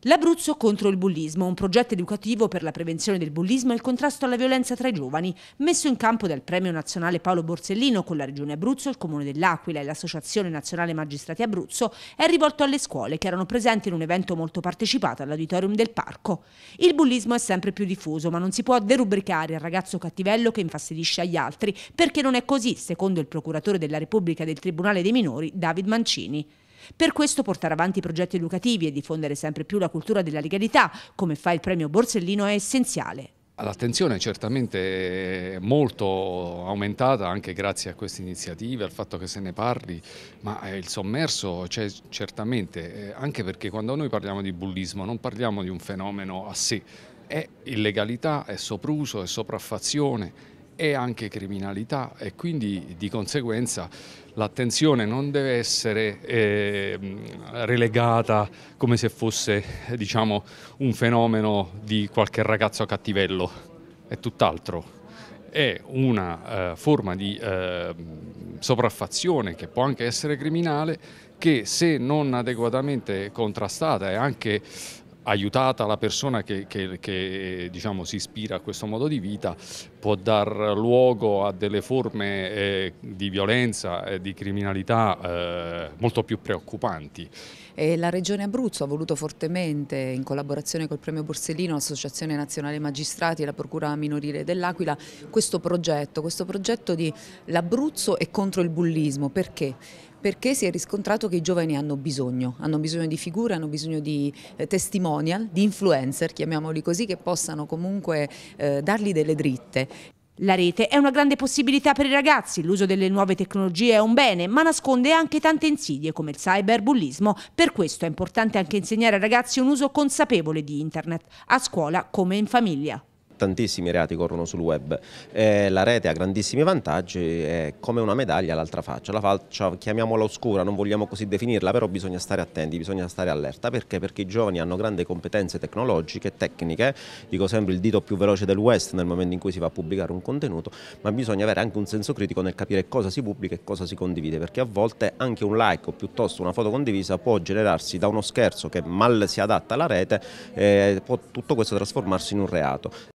L'Abruzzo contro il bullismo, un progetto educativo per la prevenzione del bullismo e il contrasto alla violenza tra i giovani, messo in campo dal Premio Nazionale Paolo Borsellino con la Regione Abruzzo, il Comune dell'Aquila e l'Associazione Nazionale Magistrati Abruzzo, è rivolto alle scuole che erano presenti in un evento molto partecipato all'auditorium del parco. Il bullismo è sempre più diffuso, ma non si può derubricare il ragazzo cattivello che infastidisce agli altri, perché non è così, secondo il procuratore della Repubblica del Tribunale dei Minori, David Mancini. Per questo portare avanti progetti educativi e diffondere sempre più la cultura della legalità, come fa il premio Borsellino, è essenziale. L'attenzione è certamente molto aumentata anche grazie a queste iniziative, al fatto che se ne parli, ma eh, il sommerso c'è certamente, eh, anche perché quando noi parliamo di bullismo non parliamo di un fenomeno a sé, è illegalità, è sopruso, è sopraffazione, e anche criminalità e quindi di conseguenza l'attenzione non deve essere eh, relegata come se fosse diciamo, un fenomeno di qualche ragazzo cattivello, è tutt'altro. È una eh, forma di eh, sopraffazione che può anche essere criminale che se non adeguatamente contrastata e anche aiutata la persona che, che, che diciamo, si ispira a questo modo di vita, può dar luogo a delle forme eh, di violenza e di criminalità eh, molto più preoccupanti. E la Regione Abruzzo ha voluto fortemente, in collaborazione col Premio Borsellino, l'Associazione Nazionale Magistrati e la Procura Minorile dell'Aquila, questo progetto, questo progetto di l'Abruzzo e contro il bullismo. Perché? perché si è riscontrato che i giovani hanno bisogno, hanno bisogno di figure, hanno bisogno di eh, testimonial, di influencer, chiamiamoli così, che possano comunque eh, dargli delle dritte. La rete è una grande possibilità per i ragazzi, l'uso delle nuove tecnologie è un bene, ma nasconde anche tante insidie come il cyberbullismo. Per questo è importante anche insegnare ai ragazzi un uso consapevole di internet, a scuola come in famiglia tantissimi reati corrono sul web. Eh, la rete ha grandissimi vantaggi, è come una medaglia l'altra faccia. La faccia, chiamiamola oscura, non vogliamo così definirla, però bisogna stare attenti, bisogna stare allerta. Perché? Perché i giovani hanno grandi competenze tecnologiche, tecniche, dico sempre il dito più veloce del West nel momento in cui si va a pubblicare un contenuto, ma bisogna avere anche un senso critico nel capire cosa si pubblica e cosa si condivide, perché a volte anche un like o piuttosto una foto condivisa può generarsi da uno scherzo che mal si adatta alla rete, eh, può tutto questo trasformarsi in un reato.